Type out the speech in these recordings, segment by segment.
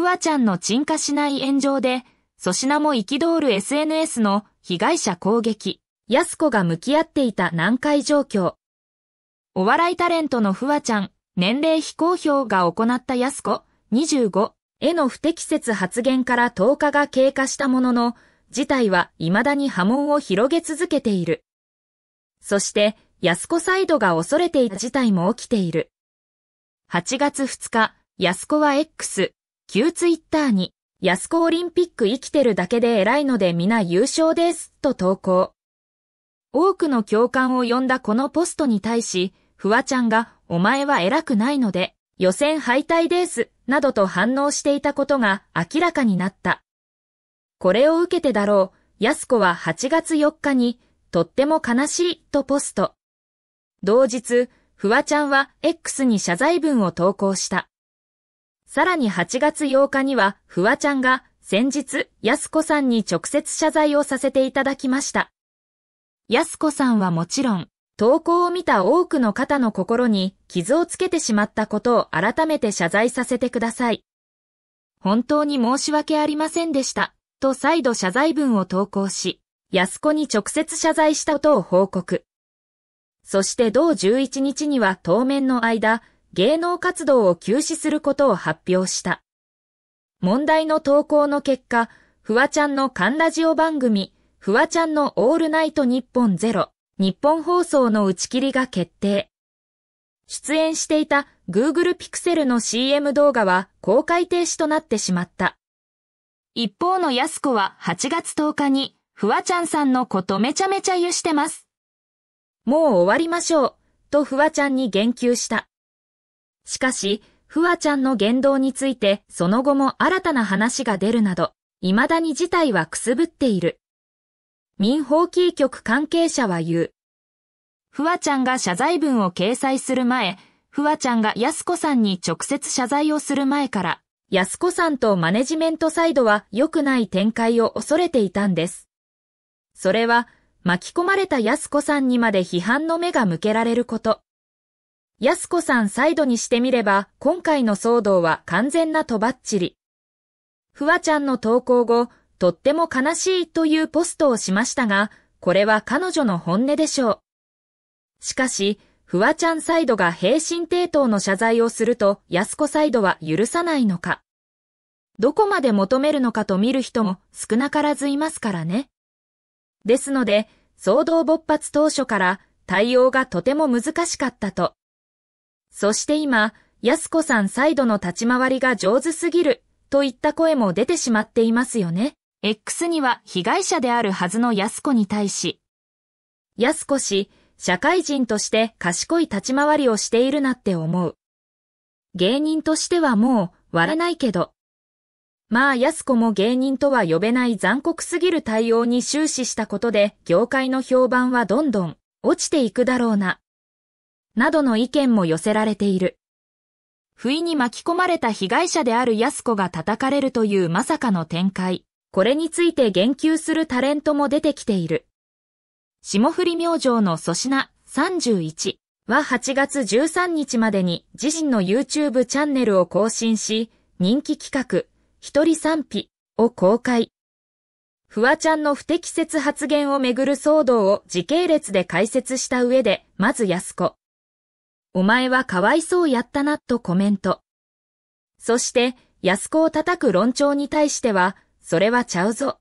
フワちゃんの沈下しない炎上で、粗品も憤る SNS の被害者攻撃、安子が向き合っていた難解状況。お笑いタレントのフワちゃん、年齢非公表が行った安子、25への不適切発言から10日が経過したものの、事態は未だに波紋を広げ続けている。そして、安子サイドが恐れていた事態も起きている。8月2日、安子は X、旧ツイッターに、安子オリンピック生きてるだけで偉いので皆優勝です、と投稿。多くの共感を呼んだこのポストに対し、フワちゃんが、お前は偉くないので、予選敗退です、などと反応していたことが明らかになった。これを受けてだろう、安子は8月4日に、とっても悲しい、とポスト。同日、フワちゃんは X に謝罪文を投稿した。さらに8月8日には、フワちゃんが、先日、安子さんに直接謝罪をさせていただきました。安子さんはもちろん、投稿を見た多くの方の心に傷をつけてしまったことを改めて謝罪させてください。本当に申し訳ありませんでした、と再度謝罪文を投稿し、安子に直接謝罪したことを報告。そして同11日には当面の間、芸能活動を休止することを発表した。問題の投稿の結果、フワちゃんのカンラジオ番組、フワちゃんのオールナイト日本ゼロ、日本放送の打ち切りが決定。出演していた Google Pixel の CM 動画は公開停止となってしまった。一方の安子は8月10日に、フワちゃんさんのことめちゃめちゃ言してます。もう終わりましょう、とフワちゃんに言及した。しかし、ふわちゃんの言動についてその後も新たな話が出るなど、未だに事態はくすぶっている。民放キー局関係者は言う。ふわちゃんが謝罪文を掲載する前、ふわちゃんが安子さんに直接謝罪をする前から、安子さんとマネジメントサイドは良くない展開を恐れていたんです。それは、巻き込まれた安子さんにまで批判の目が向けられること。安子さんサイドにしてみれば、今回の騒動は完全なとばっちり。ふわちゃんの投稿後、とっても悲しいというポストをしましたが、これは彼女の本音でしょう。しかし、フワちゃんサイドが平身抵当の謝罪をすると、安子サイドは許さないのか。どこまで求めるのかと見る人も少なからずいますからね。ですので、騒動勃発当初から対応がとても難しかったと。そして今、安子さんサイドの立ち回りが上手すぎるといった声も出てしまっていますよね。X には被害者であるはずの安子に対し、安子氏、社会人として賢い立ち回りをしているなって思う。芸人としてはもう割れないけど。まあ安子も芸人とは呼べない残酷すぎる対応に終始したことで業界の評判はどんどん落ちていくだろうな。などの意見も寄せられている。不意に巻き込まれた被害者である安子が叩かれるというまさかの展開。これについて言及するタレントも出てきている。霜降り明星の粗品31は8月13日までに自身の YouTube チャンネルを更新し、人気企画、一人賛否を公開。フワちゃんの不適切発言をめぐる騒動を時系列で解説した上で、まず安子、お前はかわいそうやったなとコメント。そして、安子を叩く論調に対しては、それはちゃうぞ。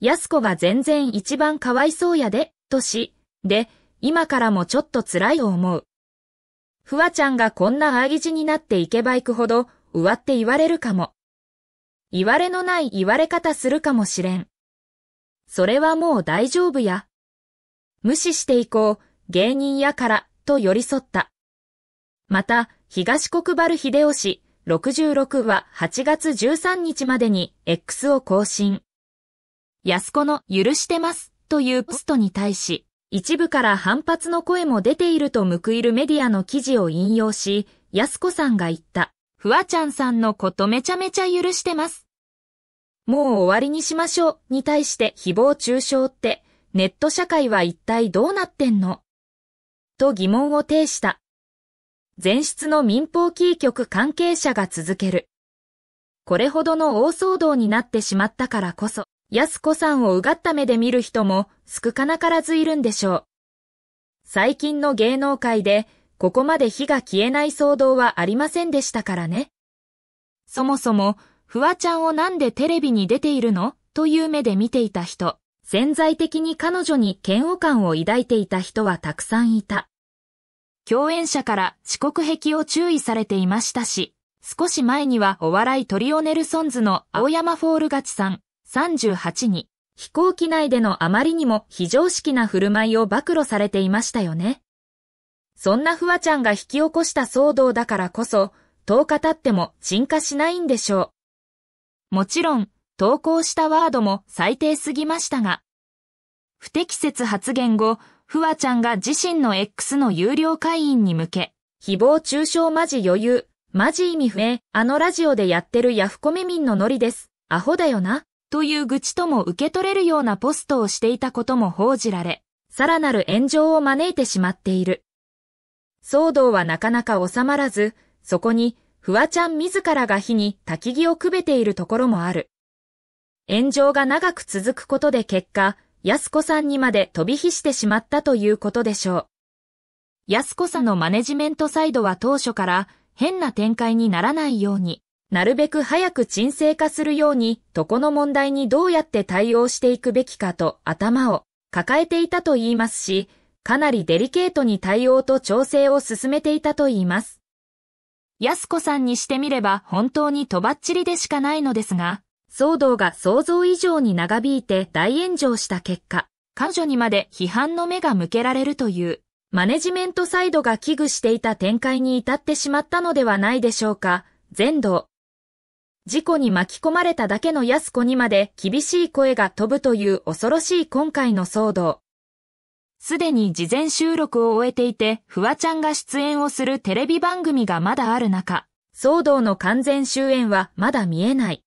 安子が全然一番かわいそうやで、とし、で、今からもちょっと辛いと思う。ふわちゃんがこんなあぎじになっていけばいくほど、うわって言われるかも。言われのない言われ方するかもしれん。それはもう大丈夫や。無視していこう、芸人やから、と寄り添った。また、東国原秀吉66は8月13日までに X を更新。安子の許してますというポストに対し、一部から反発の声も出ていると報いるメディアの記事を引用し、安子さんが言った、ふわちゃんさんのことめちゃめちゃ許してます。もう終わりにしましょうに対して誹謗中傷って、ネット社会は一体どうなってんのと疑問を呈した。前室の民放キー局関係者が続ける。これほどの大騒動になってしまったからこそ、安子さんをうがった目で見る人も少なからずいるんでしょう。最近の芸能界でここまで火が消えない騒動はありませんでしたからね。そもそも、フワちゃんをなんでテレビに出ているのという目で見ていた人。潜在的に彼女に嫌悪感を抱いていた人はたくさんいた。共演者から遅刻癖を注意されていましたし、少し前にはお笑いトリオネルソンズの青山フォールガチさん38に飛行機内でのあまりにも非常識な振る舞いを暴露されていましたよね。そんなフワちゃんが引き起こした騒動だからこそ、10日経っても沈下しないんでしょう。もちろん、投稿したワードも最低すぎましたが、不適切発言後、ふわちゃんが自身の X の有料会員に向け、誹謗中傷マジ余裕、マジ意味不明、あのラジオでやってるヤフコメ民のノリです、アホだよな、という愚痴とも受け取れるようなポストをしていたことも報じられ、さらなる炎上を招いてしまっている。騒動はなかなか収まらず、そこに、フワちゃん自らが火に焚き木をくべているところもある。炎上が長く続くことで結果、安子さんにまで飛び火してしまったということでしょう。安子さんのマネジメントサイドは当初から変な展開にならないように、なるべく早く沈静化するように、とこの問題にどうやって対応していくべきかと頭を抱えていたと言いますし、かなりデリケートに対応と調整を進めていたと言います。安子さんにしてみれば本当にとばっちりでしかないのですが、騒動が想像以上に長引いて大炎上した結果、彼女にまで批判の目が向けられるという、マネジメントサイドが危惧していた展開に至ってしまったのではないでしょうか、全道。事故に巻き込まれただけの安子にまで厳しい声が飛ぶという恐ろしい今回の騒動。すでに事前収録を終えていて、フワちゃんが出演をするテレビ番組がまだある中、騒動の完全終焉はまだ見えない。